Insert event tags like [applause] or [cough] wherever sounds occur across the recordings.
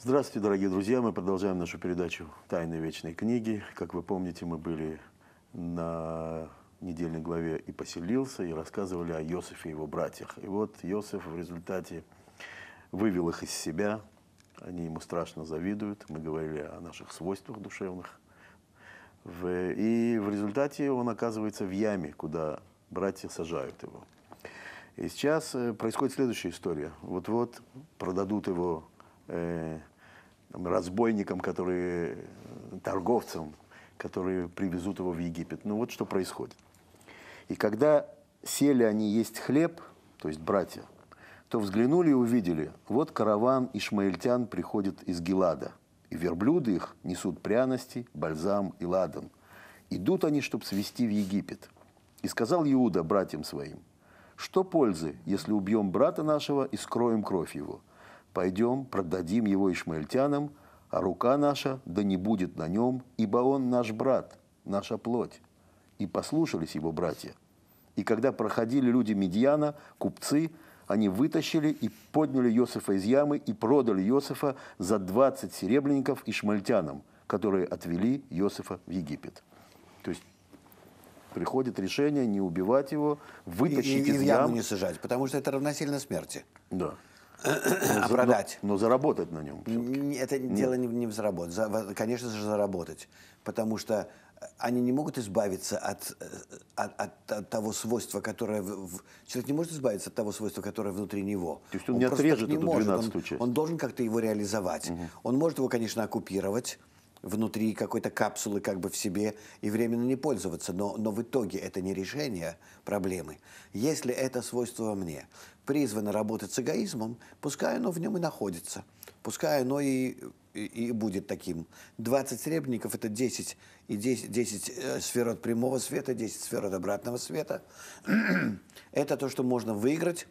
Здравствуйте, дорогие друзья! Мы продолжаем нашу передачу «Тайны вечной книги». Как вы помните, мы были на недельной главе и поселился, и рассказывали о Иосифе и его братьях. И вот Иосиф в результате вывел их из себя, они ему страшно завидуют. Мы говорили о наших свойствах душевных. И в результате он оказывается в яме, куда братья сажают его. И сейчас э, происходит следующая история. Вот-вот продадут его э, там, разбойникам, которые, э, торговцам, которые привезут его в Египет. Ну вот что происходит. И когда сели они есть хлеб, то есть братья, то взглянули и увидели, вот караван ишмаильтян приходит из Гелада, и верблюды их несут пряности, бальзам и ладан. Идут они, чтобы свести в Египет. И сказал Иуда братьям своим, что пользы, если убьем брата нашего и скроем кровь его? пойдем, продадим его ишмаильтянам, а рука наша да не будет на нем, ибо он наш брат, наша плоть». И послушались его братья. И когда проходили люди Медьяна, купцы, они вытащили и подняли Иосифа из ямы и продали Иосифа за 20 серебряников и которые отвели Иосифа в Египет. То есть приходит решение не убивать его, вытащить и, и, из и в яму ям. не сажать, потому что это равносильно смерти. Да а продать. Но, но заработать на нем. Это Нет. дело не, не в заработать. За, конечно же, заработать. Потому что э, они не могут избавиться от, э, от, от, от того свойства, которое... В... Человек не может избавиться от того свойства, которое внутри него. То есть он, он не отрежет не эту может. часть. Он, он должен как-то его реализовать. Угу. Он может его, конечно, оккупировать, внутри какой-то капсулы как бы в себе и временно не пользоваться. Но, но в итоге это не решение проблемы. Если это свойство во мне призвано работать с эгоизмом, пускай оно в нем и находится. Пускай оно и, и, и будет таким. 20 сребреников – это 10, и 10, 10 сфер от прямого света, 10 сфер от обратного света. [clears throat] это то, что можно выиграть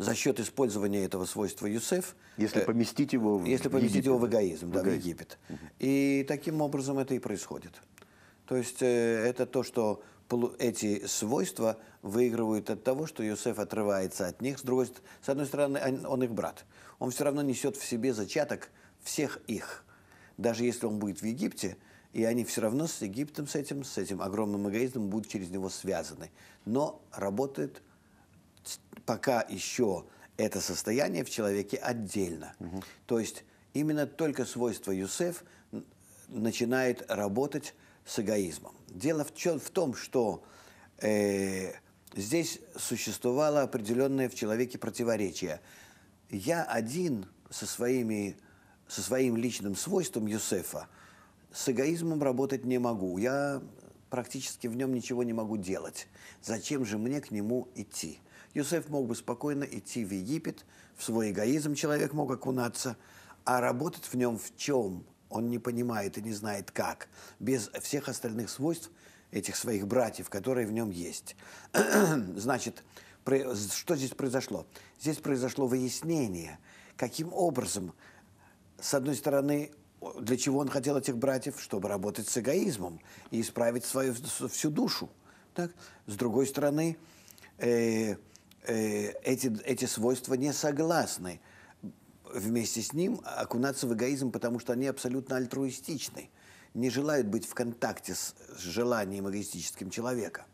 за счет использования этого свойства Юсеф. Если э, поместить его в Если поместить Египет, его в эгоизм, да, в, эгоизм. в Египет. Угу. И таким образом это и происходит. То есть э, это то, что эти свойства выигрывают от того, что Юсеф отрывается от них. С, другой, с одной стороны, он их брат. Он все равно несет в себе зачаток всех их. Даже если он будет в Египте, и они все равно с Египтом, с этим, с этим огромным эгоизмом будут через него связаны. Но работает пока еще это состояние в человеке отдельно. Угу. То есть именно только свойство Юсеф начинает работать с эгоизмом. Дело в, в том, что э, здесь существовало определенное в человеке противоречие. Я один со, своими, со своим личным свойством Юсефа с эгоизмом работать не могу. Я практически в нем ничего не могу делать. Зачем же мне к нему идти? Юсеф мог бы спокойно идти в Египет, в свой эгоизм человек мог окунаться, а работать в нем в чем он не понимает и не знает как, без всех остальных свойств этих своих братьев, которые в нем есть. [clears throat] Значит, что здесь произошло? Здесь произошло выяснение, каким образом, с одной стороны, для чего он хотел этих братьев, чтобы работать с эгоизмом и исправить свою всю душу. Так? С другой стороны, э, Э, эти, эти свойства не согласны вместе с ним окунаться в эгоизм, потому что они абсолютно альтруистичны, не желают быть в контакте с, с желанием эгоистическим человека.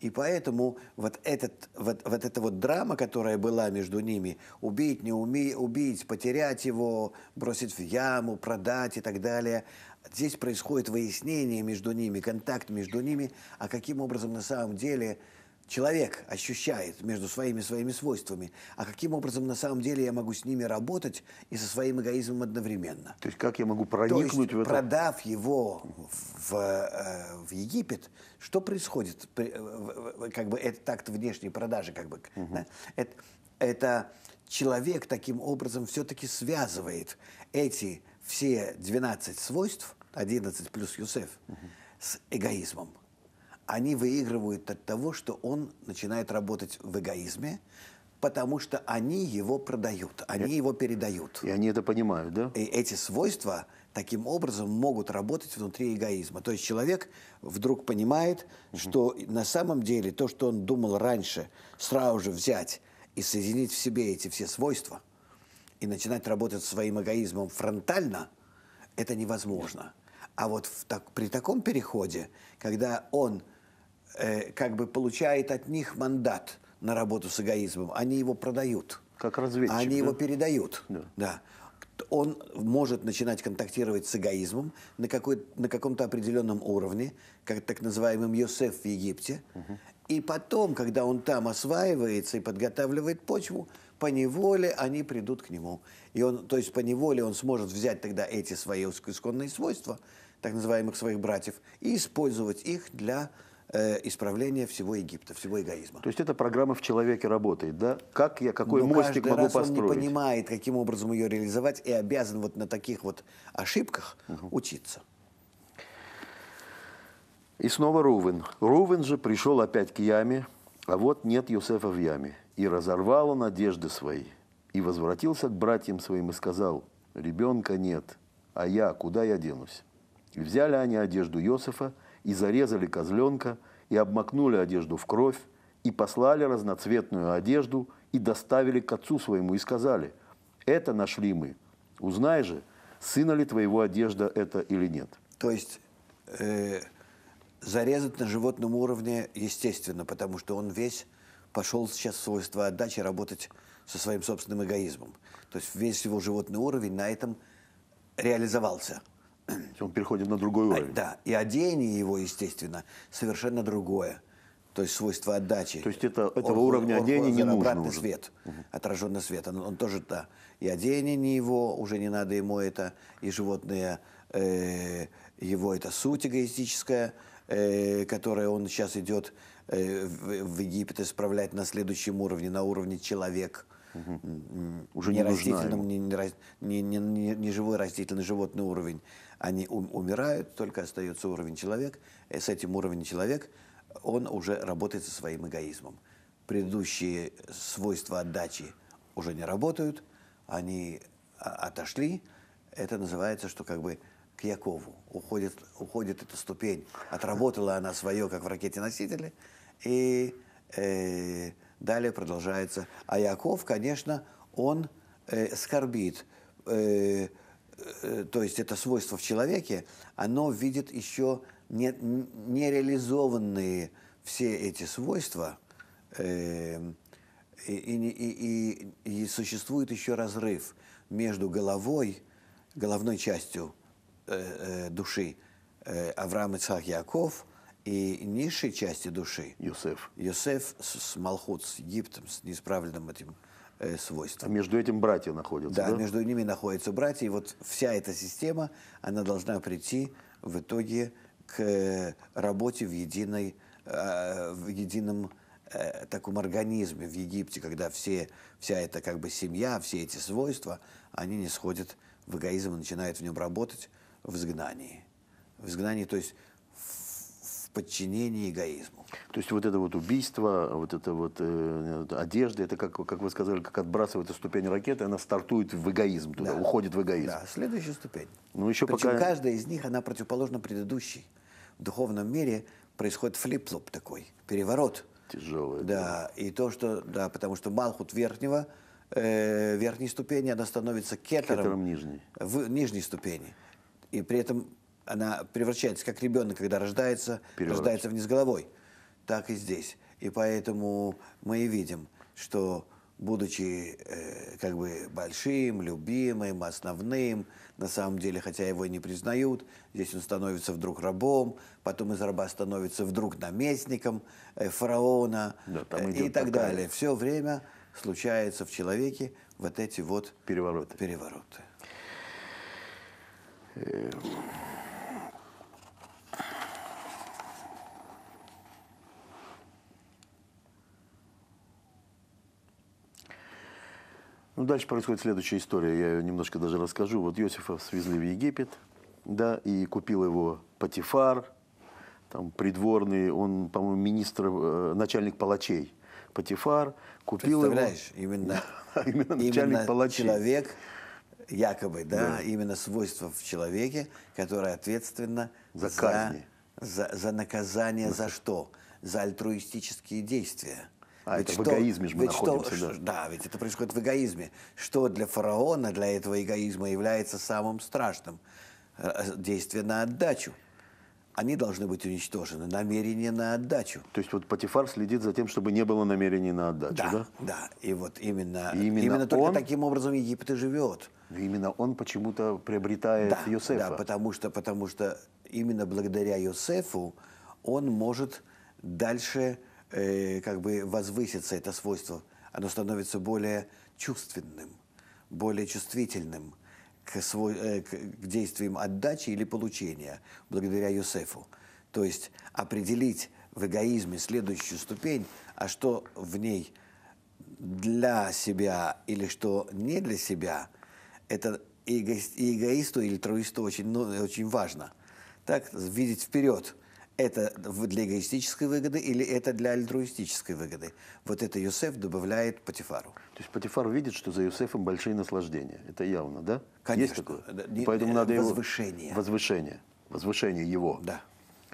И поэтому вот, этот, вот, вот эта вот драма, которая была между ними, убить, не уме, убить, потерять его, бросить в яму, продать и так далее, здесь происходит выяснение между ними, контакт между ними, а каким образом на самом деле – человек ощущает между своими своими свойствами, а каким образом на самом деле я могу с ними работать и со своим эгоизмом одновременно. То есть как я могу проникнуть То есть, в это? продав его в, э, в Египет, что происходит? Э, как бы это так внешней продажи, как бы. Угу. Да? Это, это человек таким образом все-таки связывает эти все 12 свойств, 11 плюс Юсеф, угу. с эгоизмом они выигрывают от того, что он начинает работать в эгоизме, потому что они его продают, они и, его передают. И они это понимают, да? И эти свойства таким образом могут работать внутри эгоизма. То есть человек вдруг понимает, угу. что на самом деле то, что он думал раньше, сразу же взять и соединить в себе эти все свойства и начинать работать своим эгоизмом фронтально, это невозможно. А вот в так, при таком переходе, когда он э, как бы получает от них мандат на работу с эгоизмом. Они его продают. Как разведчик. Они да? его передают. Да. да. Он может начинать контактировать с эгоизмом на, какой, на каком-то определенном уровне, как так называемым Йосеф в Египте. Угу. И потом, когда он там осваивается и подготавливает почву, по неволе они придут к нему. И он, то есть по неволе он сможет взять тогда эти свои исконные свойства, так называемых своих братьев, и использовать их для Э, исправления всего Египта, всего эгоизма. То есть эта программа в человеке работает, да? Как я, какой Но мостик могу раз построить? он не понимает, каким образом ее реализовать, и обязан вот на таких вот ошибках угу. учиться. И снова Рувен. Рувен же пришел опять к яме, а вот нет Юсефа в яме. И разорвал он одежды свои. И возвратился к братьям своим и сказал, «Ребенка нет, а я, куда я денусь?» И взяли они одежду Иосифа и зарезали козленка, и обмакнули одежду в кровь, и послали разноцветную одежду, и доставили к отцу своему, и сказали, это нашли мы, узнай же, сына ли твоего одежда это или нет. То есть э, зарезать на животном уровне естественно, потому что он весь пошел сейчас в свойства отдачи работать со своим собственным эгоизмом. То есть весь его животный уровень на этом реализовался. [clears throat] Он переходит на другой а, уровень. А, да, и одеяние его, естественно, совершенно другое. То есть свойство отдачи. То есть это, этого он, уровня он, одеяния не нужно обратный уже. свет, угу. отраженный свет. Он, он тоже, да, и одеяние не его, уже не надо ему это, и животное, э, его это суть эгоистическая, э, которая он сейчас идет э, в, в Египет исправлять на следующем уровне, на уровне человек. Угу. Уже не, не растительном, не, не, не, не, не живой растительный, животный уровень. Они умирают, только остается уровень человек. И э, с этим уровнем человек, он уже работает со своим эгоизмом. Предыдущие свойства отдачи уже не работают, они а, отошли. Это называется, что как бы к Якову уходит, уходит эта ступень. Отработала она свое, как в ракете-носителе, и э, далее продолжается. А Яков, конечно, он э, скорбит, э, Э, то есть это свойство в человеке, оно видит еще не, нереализованные все эти свойства, э, и, и, и, и существует еще разрыв между головой, головной частью э, э, души э, Авраам Ицхак Яков и низшей части души Юсеф. Юсеф с, с Малхут, с Египтом, с неисправленным этим Э, свойства. А между этим братья находятся, да? Да, между ними находятся братья. И вот вся эта система, она должна прийти в итоге к э, работе в, единой, э, в едином таком организме в Египте, когда все, вся эта как бы семья, все эти свойства, они не сходят в эгоизм и начинают в нем работать в изгнании. В изгнании, то есть подчинении эгоизму. То есть вот это вот убийство, вот это вот э, одежда, это, как, как вы сказали, как отбрасывается ступень ракеты, она стартует в эгоизм туда, да. уходит в эгоизм. Да, следующая ступень. Ну, еще Причем пока... каждая из них, она противоположна предыдущей. В духовном мире происходит флип-флоп такой, переворот. Тяжелый. Да, да, и то, что, да, потому что Малхут верхнего, э, верхней ступени, она становится кетером, кетером нижней. в нижней ступени. И при этом она превращается, как ребенок, когда рождается, рождается вниз головой, так и здесь. И поэтому мы и видим, что будучи э, как бы большим, любимым, основным, на самом деле, хотя его и не признают, здесь он становится вдруг рабом, потом из раба становится вдруг наместником э, фараона да, э, и так такая... далее. Все время случается в человеке вот эти вот перевороты. перевороты. Э, Ну, дальше происходит следующая история, я ее немножко даже расскажу. Вот Иосифа свезли в Египет, да, и купил его Патифар, там, придворный, он, по-моему, министр, э, начальник палачей. Патифар купил Представляешь, его... [laughs] именно, именно, начальник именно палачей. человек, якобы, да, да, именно свойство в человеке, которое ответственно за, за казни. За, за наказание за что? За альтруистические действия. А ведь это что, в эгоизме же мы находимся. Что, да. да, ведь это происходит в эгоизме. Что для фараона, для этого эгоизма является самым страшным? Э, э, действие на отдачу они должны быть уничтожены. Намерение на отдачу. То есть вот Патифар следит за тем, чтобы не было намерений на отдачу, да? Да, да. И вот именно, и именно, именно он, только таким образом Египет и живет. именно он почему-то приобретает да, Йосефа. Да, потому что, потому что именно благодаря Йосефу он может дальше Э, как бы возвысится это свойство, оно становится более чувственным, более чувствительным к, свой, э, к, к действиям отдачи или получения благодаря Юсефу. То есть определить в эгоизме следующую ступень, а что в ней для себя или что не для себя, это и эгоисту или труисту очень, ну, очень важно. Так, видеть вперед – это для эгоистической выгоды или это для альтруистической выгоды. Вот это Юсеф добавляет Патифару. То есть Патифар видит, что за Юсефом большие наслаждения. Это явно, да? Конечно. Есть такое? Поэтому э, надо возвышение. Его... Возвышение. Возвышение его. Да.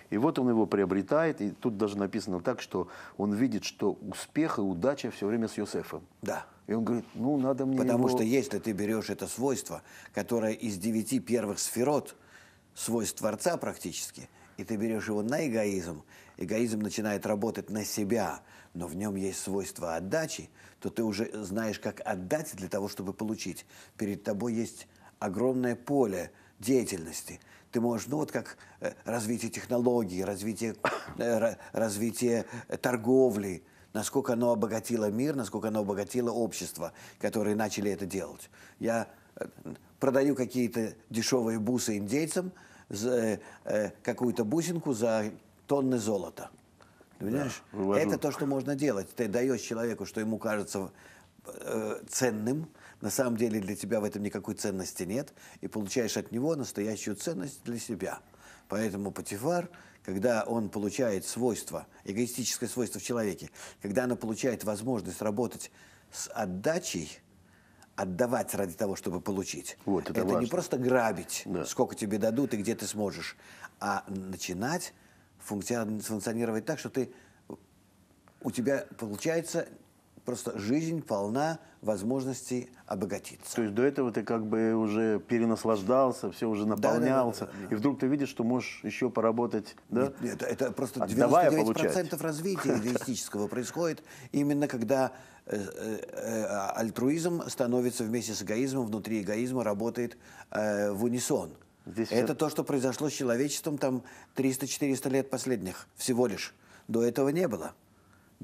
И вот он его приобретает, и тут даже написано так, что он видит, что успех и удача все время с Юсефом. Да. И он говорит, ну, надо мне Потому его... что если ты берешь это свойство, которое из девяти первых сферот, свойств Творца практически – и ты берешь его на эгоизм, эгоизм начинает работать на себя, но в нем есть свойство отдачи, то ты уже знаешь, как отдать для того, чтобы получить. Перед тобой есть огромное поле деятельности. Ты можешь, ну вот как э, развитие технологий, развитие, э, развитие э, торговли, насколько оно обогатило мир, насколько оно обогатило общество, которые начали это делать. Я продаю какие-то дешевые бусы индейцам – Э, э, какую-то бусинку за тонны золота. Понимаешь? Да, это то, что можно делать. Ты даешь человеку, что ему кажется э, ценным, на самом деле для тебя в этом никакой ценности нет, и получаешь от него настоящую ценность для себя. Поэтому Патифар, когда он получает свойство, эгоистическое свойство в человеке, когда она получает возможность работать с отдачей – отдавать ради того, чтобы получить. Вот, это это не просто грабить, да. сколько тебе дадут и где ты сможешь, а начинать функционировать так, что ты у тебя получается просто жизнь полна возможностей обогатиться. То есть до этого ты как бы уже перенаслаждался, все уже наполнялся, да, да, да, да, да. и вдруг ты видишь, что можешь еще поработать, да? Нет, нет это просто а Отдавая 99% получать. развития эгоистического [laughs] происходит именно когда э, э, э, а, альтруизм становится вместе с эгоизмом, внутри эгоизма работает в унисон. Здесь это все... то, что произошло с человечеством там 300-400 лет последних всего лишь. До этого не было.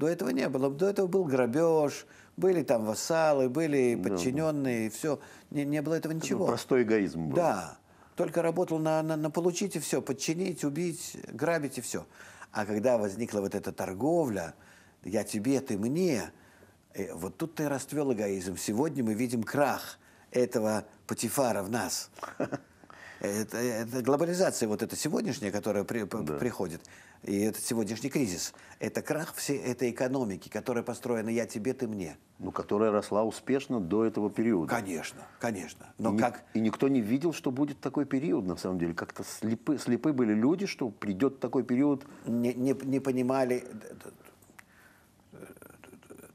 До этого не было. До этого был грабеж, были там вассалы, были подчиненные, да. все. Не, не было этого ничего. Это простой эгоизм был. Да. Только работал на, на, на получите все, подчинить, убить, грабить и все. А когда возникла вот эта торговля, я тебе, ты мне, э, вот тут ты расцвел эгоизм. Сегодня мы видим крах этого Патифара в нас. [laughs] Это, это глобализация вот эта сегодняшняя, которая при, да. приходит, и этот сегодняшний кризис, это крах всей этой экономики, которая построена «я тебе, ты мне». Ну, которая росла успешно до этого периода. Конечно, конечно. Но и как... Ни, и никто не видел, что будет такой период, на самом деле. Как-то слепы, слепы были люди, что придет такой период. Не, не, не понимали...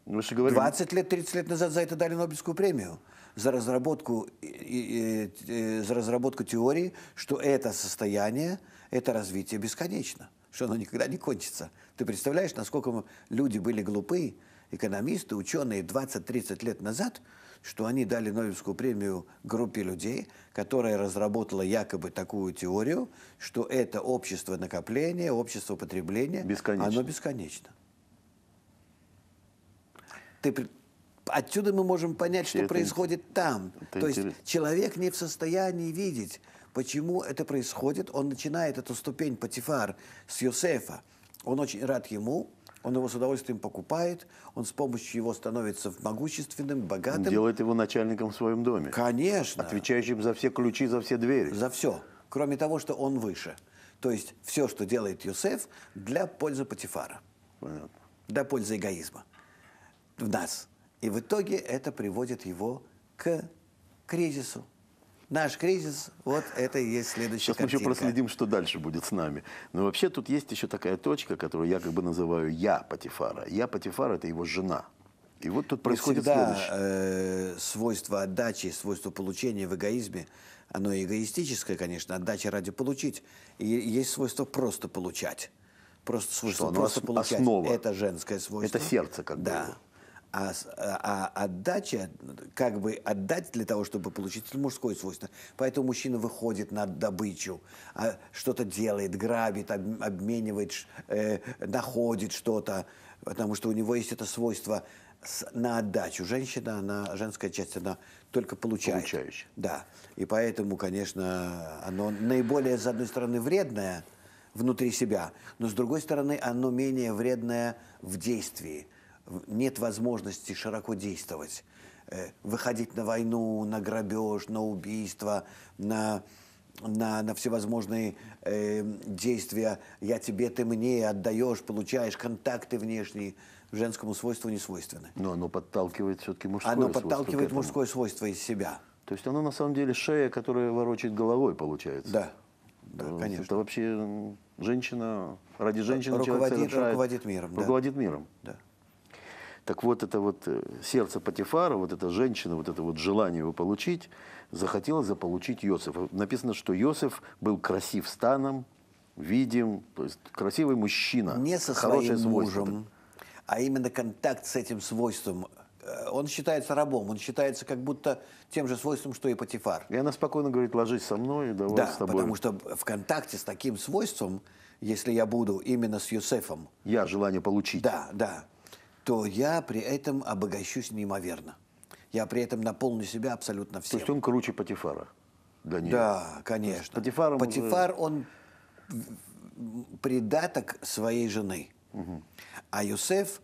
Вы же говорили... 20 лет, 30 лет назад за это дали Нобелевскую премию за разработку, и, и, и, э, за разработку теории, что это состояние, это развитие бесконечно, что оно никогда не кончится. Ты представляешь, насколько люди были глупы, экономисты, ученые 20-30 лет назад, что они дали Нобелевскую премию группе людей, которая разработала якобы такую теорию, что это общество накопления, общество потребления, бесконечно. оно бесконечно. Ты Отсюда мы можем понять, что это, происходит там. Это То интересно. есть человек не в состоянии видеть, почему это происходит. Он начинает эту ступень Патифар с Йосефа. Он очень рад ему, он его с удовольствием покупает, он с помощью его становится могущественным, богатым. Делает его начальником в своем доме. Конечно. Отвечающим за все ключи, за все двери. За все. Кроме того, что он выше. То есть все, что делает Юсеф, для пользы Патифара. Понятно. Для пользы эгоизма. В нас. И в итоге это приводит его к кризису. Наш кризис, вот это и есть следующая Сейчас картинка. мы еще проследим, что дальше будет с нами. Но вообще тут есть еще такая точка, которую я как бы называю «я Патифара». «Я Патифара» — это его жена. И вот тут происходит всегда, следующее. Э, свойство отдачи, свойство получения в эгоизме, оно эгоистическое, конечно, отдача ради получить. И есть свойство просто получать. Просто свойство что, просто ос- получать. Основа. Это женское свойство. Это сердце как Да. Его. А, а, а отдача, как бы отдать для того, чтобы получить мужское свойство. Поэтому мужчина выходит на добычу, а что-то делает, грабит, обменивает, э, находит что-то, потому что у него есть это свойство на отдачу. Женщина, она, женская часть, она только получает. Получающая. Да. И поэтому, конечно, оно наиболее, с одной стороны, вредное внутри себя, но, с другой стороны, оно менее вредное в действии нет возможности широко действовать, э, выходить на войну, на грабеж, на убийство, на, на, на всевозможные э, действия «я тебе, ты мне», отдаешь, получаешь, контакты внешние женскому свойству не свойственны. Но оно подталкивает все-таки мужское оно свойство. Оно подталкивает мужское свойство из себя. То есть оно на самом деле шея, которая ворочает головой, получается. Да, да Это конечно. Это вообще женщина, ради э, женщины руководит, человек совершает... Руководит миром. Руководит да. миром. Да. Так вот, это вот э, сердце Патифара, вот эта женщина, вот это вот желание его получить, захотела заполучить Йосифа. Написано, что Йосиф был красив станом, видим, то есть красивый мужчина. Не со своим мужем, а именно контакт с этим свойством. Э, он считается рабом, он считается как будто тем же свойством, что и Патифар. И она спокойно говорит, ложись со мной, давай да, с тобой. потому что в контакте с таким свойством, если я буду именно с Юсефом... Я желание получить. Да, да то я при этом обогащусь неимоверно. Я при этом наполню себя абсолютно всем. То есть он круче Патифара? Даниил. Да, конечно. Патифар, Патифар уже... он придаток своей жены. Угу. А Юсеф,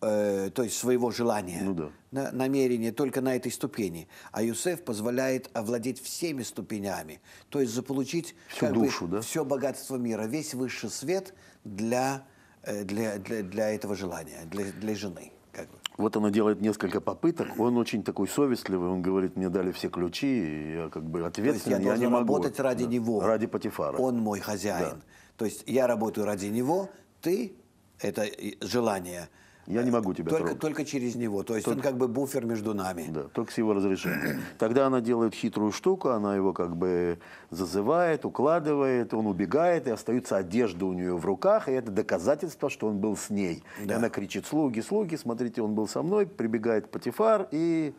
э, то есть своего желания, ну, да. на, намерения только на этой ступени. А Юсеф позволяет овладеть всеми ступенями, то есть заполучить всю душу, бы, да? все богатство мира, весь высший свет для Э, для, для, для этого желания, для, для жены. Как бы. Вот она делает несколько попыток. Он очень такой совестливый. Он говорит, мне дали все ключи, и я как бы ответственный, я, я не могу. работать ради да. него. Ради Патифара. Он мой хозяин. Да. То есть я работаю ради него, ты, это желание – я не могу тебя только, трогать. Только через него. То есть только, он как бы буфер между нами. Да, только с его разрешения. [clears throat] Тогда она делает хитрую штуку, она его как бы зазывает, укладывает, он убегает, и остается одежда у нее в руках, и это доказательство, что он был с ней. Да. И она кричит, слуги, слуги, смотрите, он был со мной, прибегает Патифар и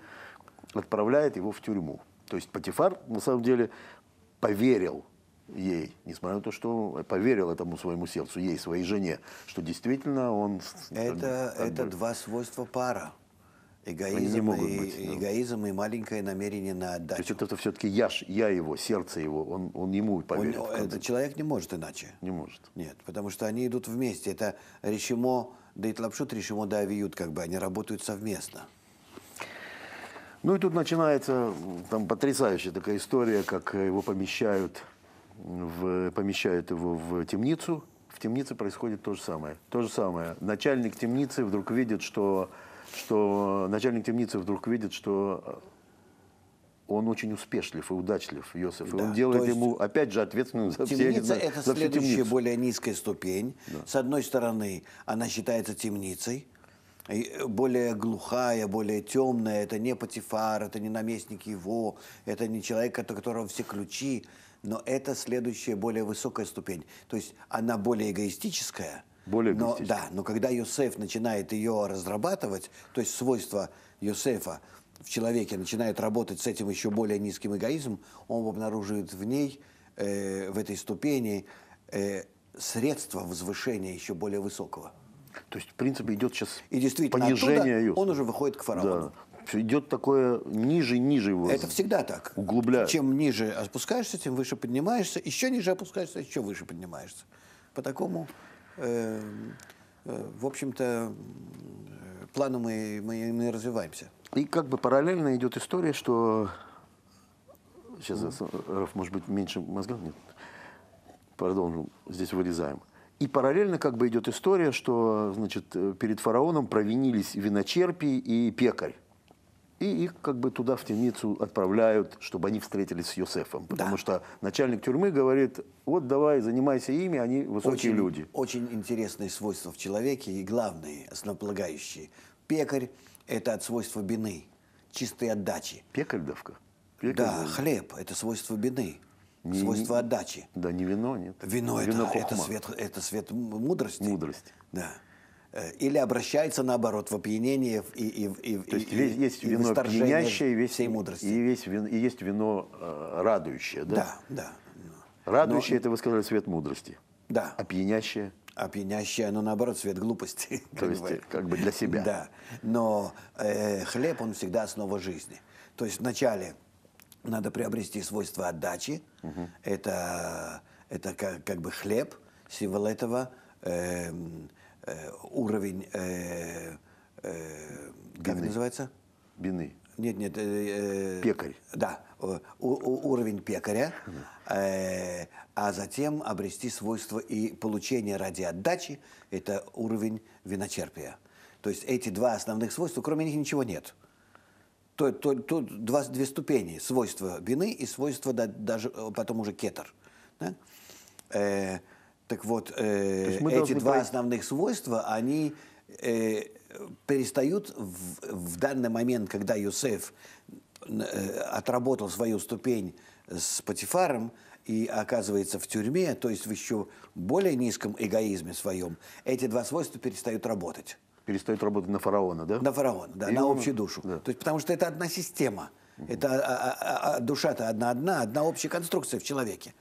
отправляет его в тюрьму. То есть Патифар, на самом деле, поверил ей, несмотря на то, что поверил этому своему сердцу, ей, своей жене, что действительно он... Это, как, это бы, два свойства пара. Эгоизм, могут и, быть, да. Ну. эгоизм и маленькое намерение на отдачу. То есть это, это все-таки я, я его, сердце его, он, он ему поверит. Он, этот человек не может иначе. Не может. Нет, потому что они идут вместе. Это решимо, да и тлапшут решимо да авиют, как бы они работают совместно. Ну и тут начинается там потрясающая такая история, как его помещают в, помещают его в темницу. В темнице происходит то же самое. То же самое. Начальник темницы вдруг видит, что, что начальник темницы вдруг видит, что он очень успешлив и удачлив, Йосиф. Да, и он делает ему, опять же, ответственным за темница это за следующая более низкая ступень. Да. С одной стороны, она считается темницей, более глухая, более темная. Это не Патифар, это не наместник его, это не человек, от которого все ключи но это следующая более высокая ступень. То есть она более эгоистическая. Более но, Да, но когда Юсеф начинает ее разрабатывать, то есть свойства Юсефа в человеке начинает работать с этим еще более низким эгоизмом, он обнаруживает в ней, э, в этой ступени, э, средство возвышения еще более высокого. То есть, в принципе, идет сейчас и действительно, понижение оттуда Он уже выходит к фараону. Да идет такое ниже, ниже его. Это всегда так. Углубляет. Чем ниже опускаешься, тем выше поднимаешься. Еще ниже опускаешься, еще выше поднимаешься. По такому, э, э, в общем-то, э, плану мы, мы, мы развиваемся. И как бы параллельно идет история, что... Сейчас, mm-hmm. может быть, меньше мозгов? Нет. Продолжим. Здесь вырезаем. И параллельно как бы идет история, что значит, перед фараоном провинились виночерпий и пекарь и их как бы туда в темницу отправляют, чтобы они встретились с Йосефом. Потому да. что начальник тюрьмы говорит, вот давай, занимайся ими, они высокие очень, люди. Очень интересные свойства в человеке и главные, основополагающие. Пекарь – это от свойства бины, чистой отдачи. Пекарь давка? Пекарь, да, да, хлеб – это свойство бины. Не, свойство отдачи. Да, не вино, нет. Вино, вино это, это, свет, это свет мудрости. Мудрость. Да. Э, или обращается наоборот в опьянение и, и, и, То есть и, весь, есть и вино пьянящее, весь, всей мудрости. И, весь вино, и есть вино э, радующее, да? Да, да. Радующее, но, это вы сказали, цвет мудрости. Да. А пьянящее? А оно наоборот цвет глупости. [laughs] То как есть бы. как бы для себя. Да, но э, хлеб, он всегда основа жизни. То есть вначале надо приобрести свойства отдачи, угу. это, это как, как бы хлеб, символ этого, э, Э, уровень, э, э, как Бины. называется? Бины. Нет, нет. Э, э, Пекарь. Да, э, у, у, уровень пекаря, э, а затем обрести свойства и получение ради отдачи – это уровень виночерпия. То есть эти два основных свойства, кроме них ничего нет. То, то, то два, две ступени – свойства бины и свойства да, даже э, потом уже кетер. Да? Э, так вот, э, эти два быть... основных свойства, они э, перестают в, в данный момент, когда Юсеф э, отработал свою ступень с Патифаром, и оказывается в тюрьме, то есть в еще более низком эгоизме своем, эти два свойства перестают работать. Перестают работать на фараона, да? На фараона, да, и на он... общую душу. Да. То есть, потому что это одна система. Это а а, а, а, а, душа-то одна-одна, одна общая конструкция в человеке.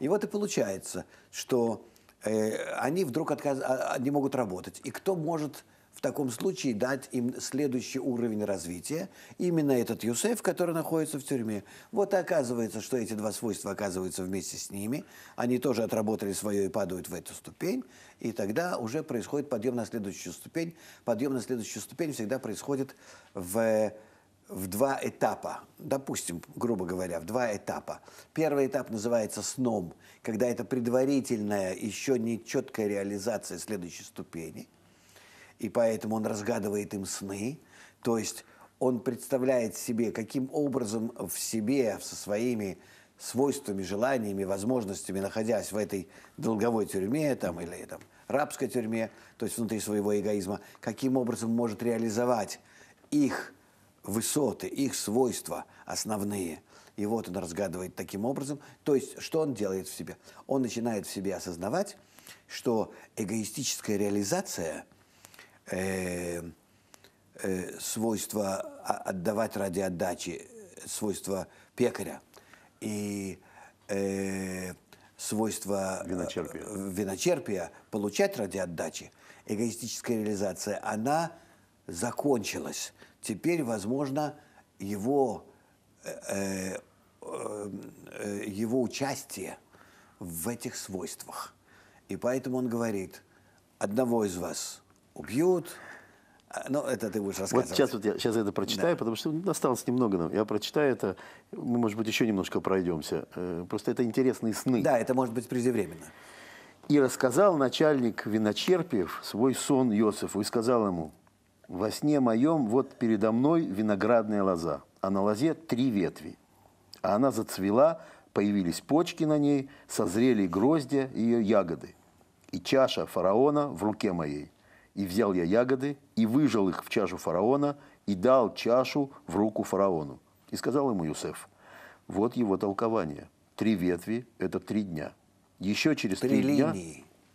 И вот и получается, что Э, они вдруг отказ... А, а, не могут работать. И кто может в таком случае дать им следующий уровень развития? Именно этот Юсеф, который находится в тюрьме. Вот и оказывается, что эти два свойства оказываются вместе с ними. Они тоже отработали свое и падают в эту ступень. И тогда уже происходит подъем на следующую ступень. Подъем на следующую ступень всегда происходит в в два этапа, допустим, грубо говоря, в два этапа. Первый этап называется сном, когда это предварительная, еще не четкая реализация следующей ступени, и поэтому он разгадывает им сны, то есть он представляет себе, каким образом в себе, со своими свойствами, желаниями, возможностями, находясь в этой долговой тюрьме там, или там, рабской тюрьме, то есть внутри своего эгоизма, каким образом может реализовать их высоты, их свойства основные. И вот он разгадывает таким образом. То есть, что он делает в себе? Он начинает в себе осознавать, что эгоистическая реализация э, э, свойства отдавать ради отдачи, свойство пекаря и э, свойство э, виночерпия. виночерпия получать ради отдачи, эгоистическая реализация, она закончилась теперь, возможно, его, э, э, э, его участие в этих свойствах. И поэтому он говорит, одного из вас убьют, а, ну, это ты будешь рассказывать. Вот сейчас, вот я, сейчас я это прочитаю, да. потому что осталось немного нам. Я прочитаю это, мы, может быть, еще немножко пройдемся. Э, просто это интересные сны. Да, это может быть преждевременно. «И рассказал начальник виночерпиев свой сон Иосифу и сказал ему, во сне моем вот передо мной виноградная лоза, а на лозе три ветви. А она зацвела, появились почки на ней, созрели гроздья ее ягоды. И чаша фараона в руке моей. И взял я ягоды, и выжал их в чашу фараона, и дал чашу в руку фараону. И сказал ему Юсеф, вот его толкование. Три ветви – это три дня. Еще через три, три дня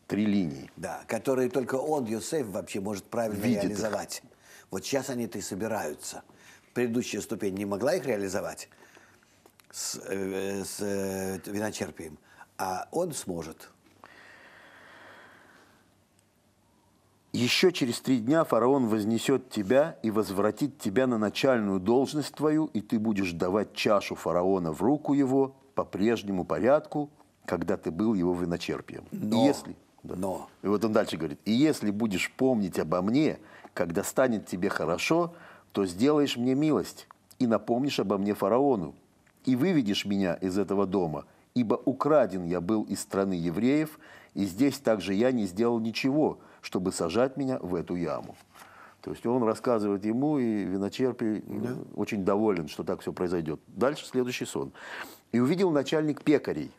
три линии. Да, которые только он, Юсеф, вообще может правильно Видит реализовать. Их. Вот сейчас они-то и собираются. Предыдущая ступень не могла их реализовать с, э, с э, виночерпием, а он сможет. Еще через три дня фараон вознесет тебя и возвратит тебя на начальную должность твою, и ты будешь давать чашу фараона в руку его по прежнему порядку, когда ты был его виночерпием. Но... Если да. Но. И вот он дальше говорит, и если будешь помнить обо мне, когда станет тебе хорошо, то сделаешь мне милость и напомнишь обо мне фараону, и выведешь меня из этого дома, ибо украден я был из страны евреев, и здесь также я не сделал ничего, чтобы сажать меня в эту яму. То есть он рассказывает ему, и виночерпий э, да. очень доволен, что так все произойдет. Дальше следующий сон. «И увидел начальник пекарей,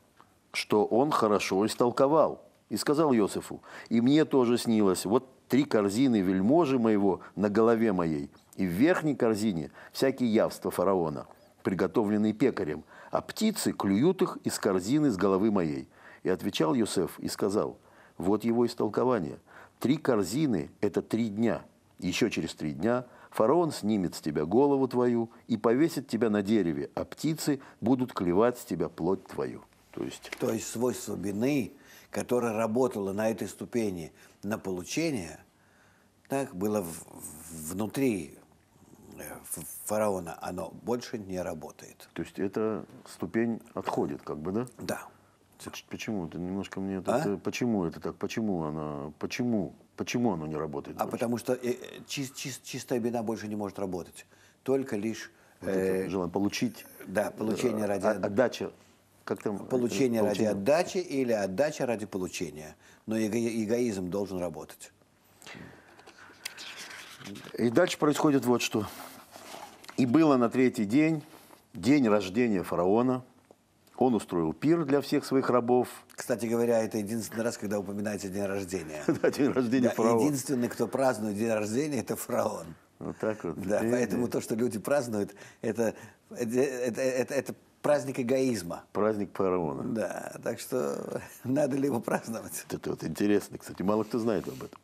что он хорошо истолковал и сказал Иосифу, и мне тоже снилось, вот три корзины вельможи моего на голове моей, и в верхней корзине всякие явства фараона, приготовленные пекарем, а птицы клюют их из корзины с головы моей. И отвечал Юсеф и сказал, вот его истолкование. Три корзины – это три дня. Еще через три дня фараон снимет с тебя голову твою и повесит тебя на дереве, а птицы будут клевать с тебя плоть твою. То есть, То есть свойство вины которая работала на этой ступени на получение, так было в, внутри э, фараона, оно больше не работает. То есть эта ступень отходит, как бы, да? Да. Почему? Ты немножко мне это, а? это, э, почему это так? Почему она? Почему? Почему оно не работает? А больше? потому что э, э чис, чис, чистая бина больше не может работать. Только лишь вот э, желание получить. Да, получение ради. Отдача как там, получение ради отдачи или отдача ради получения. Но эго эгоизм должен работать. И дальше происходит вот что. И было на третий день, день рождения фараона. Он устроил пир для всех своих рабов. Кстати говоря, это единственный раз, когда упоминается день рождения. [laughs] Да, день рождения фараона. Единственный, кто празднует день рождения, это фараон. Вот так вот. Да, поэтому то, что люди празднуют, это, это, это, это праздник эгоизма. Праздник фараона. Да, так что [laughs] надо ли его праздновать? Это вот интересно, кстати, мало кто знает об этом.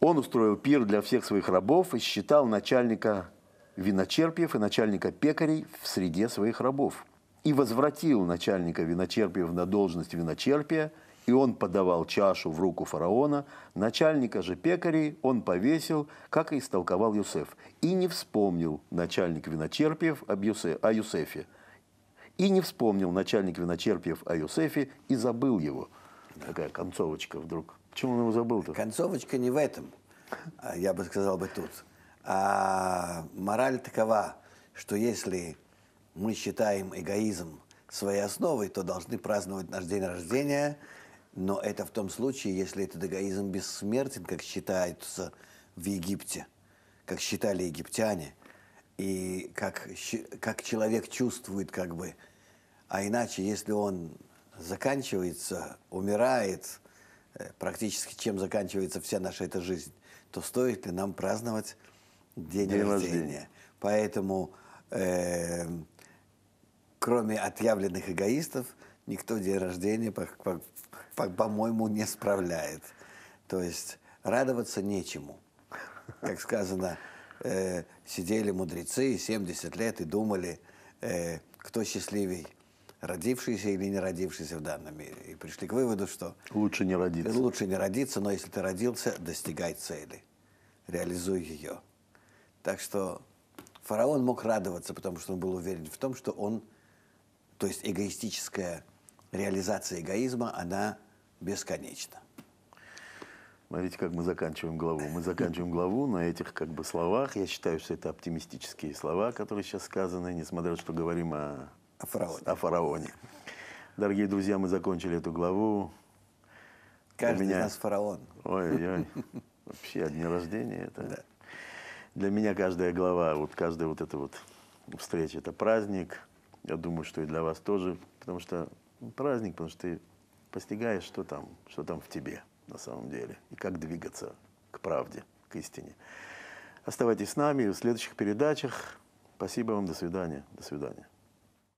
Он устроил пир для всех своих рабов и считал начальника виночерпьев и начальника пекарей в среде своих рабов. И возвратил начальника виночерпьев на должность виночерпия, и он подавал чашу в руку фараона, начальника же пекарей он повесил, как и истолковал Юсеф, и не вспомнил начальник виночерпьев об Юсе, о Юсефе, и не вспомнил начальник виночерпьев о Юсефе и забыл его. Да. Такая концовочка вдруг. Почему он его забыл-то? Концовочка не в этом, а я бы сказал бы тут. А мораль такова, что если мы считаем эгоизм своей основой, то должны праздновать наш день рождения, но это в том случае, если этот эгоизм бессмертен, как считается в Египте, как считали египтяне – и как, как человек чувствует как бы. А иначе, если он заканчивается, умирает, э, практически чем заканчивается вся наша эта жизнь, то стоит ли нам праздновать день, день рождения? рождения? Поэтому, э, кроме отъявленных эгоистов, никто день рождения, по-моему, по, по, по, не справляет. То есть радоваться нечему. Как сказано, э, сидели мудрецы 70 лет и думали, э, кто счастливей, родившийся или не родившийся в данном мире. И пришли к выводу, что... Лучше не родиться. Лучше не родиться, но если ты родился, достигай цели, реализуй ее. Так что фараон мог радоваться, потому что он был уверен в том, что он... То есть эгоистическая реализация эгоизма, она бесконечна. Смотрите, как мы заканчиваем главу? Мы заканчиваем главу на этих как бы словах. Я считаю, что это оптимистические слова, которые сейчас сказаны, несмотря на то, что говорим о, о, фараоне. о фараоне. Дорогие друзья, мы закончили эту главу. Каждый для меня... из нас фараон. Ой-ой. Вообще, дни рождения это... Да. Для меня каждая глава, вот каждая вот эта вот встреча, это праздник. Я думаю, что и для вас тоже, потому что ну, праздник, потому что ты постигаешь, что там, что там в тебе на самом деле и как двигаться к правде, к истине. Оставайтесь с нами в следующих передачах. Спасибо вам, до свидания, до свидания.